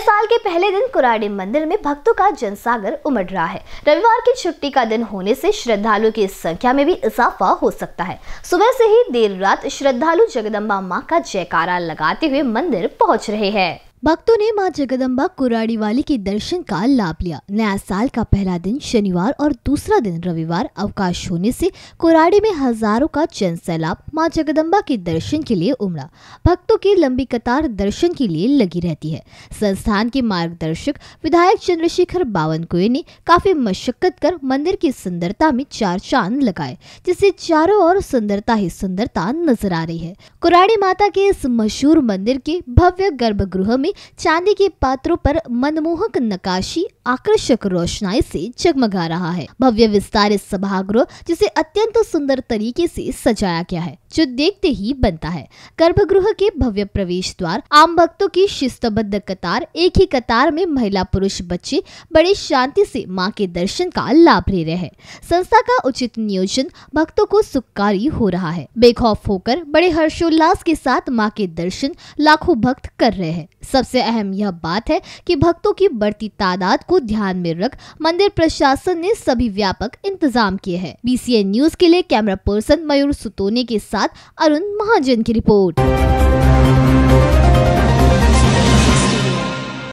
साल के पहले दिन कुराड़ी मंदिर में भक्तों का जनसागर उमड़ रहा है रविवार की छुट्टी का दिन होने से श्रद्धालुओं की संख्या में भी इजाफा हो सकता है सुबह से ही देर रात श्रद्धालु जगदम्बा माँ का जयकारा लगाते हुए मंदिर पहुँच रहे हैं भक्तों ने मां जगदम्बा कुराड़ी वाली के दर्शन का लाभ लिया नया साल का पहला दिन शनिवार और दूसरा दिन रविवार अवकाश होने से कुराड़ी में हजारों का जन सैलाब माँ जगदम्बा के दर्शन के लिए उमड़ा भक्तों की लंबी कतार दर्शन के लिए लगी रहती है संस्थान के मार्गदर्शक विधायक चंद्रशेखर बावनकुए ने काफी मशक्कत कर मंदिर की सुंदरता में चार चांद लगाए जिससे चारों ओर सुंदरता ही सुंदरता नजर आ रही है कुराड़ी माता के इस मशहूर मंदिर के भव्य गर्भगृह में में चांदी के पात्रों पर मनमोहक नकाशी आकर्षक रोशनाई से जगमगा रहा है भव्य विस्तारित सभागृह जिसे अत्यंत सुंदर तरीके से सजाया गया है जो देखते ही बनता है गर्भगृह के भव्य प्रवेश द्वार आम भक्तों की शिस्तबद्ध कतार एक ही कतार में महिला पुरुष बच्चे बड़े शांति से माँ के दर्शन का लाभ ले रहे हैं संस्था का उचित नियोजन भक्तों को सुखकारी हो रहा है बेखौफ होकर बड़े हर्षोल्लास के साथ माँ के दर्शन लाखों भक्त कर रहे हैं सबसे अहम यह बात है कि भक्तों की बढ़ती तादाद को ध्यान में रख मंदिर प्रशासन ने सभी व्यापक इंतजाम किए हैं बीसीएन न्यूज के लिए कैमरा पर्सन मयूर सुतोने के साथ अरुण महाजन की रिपोर्ट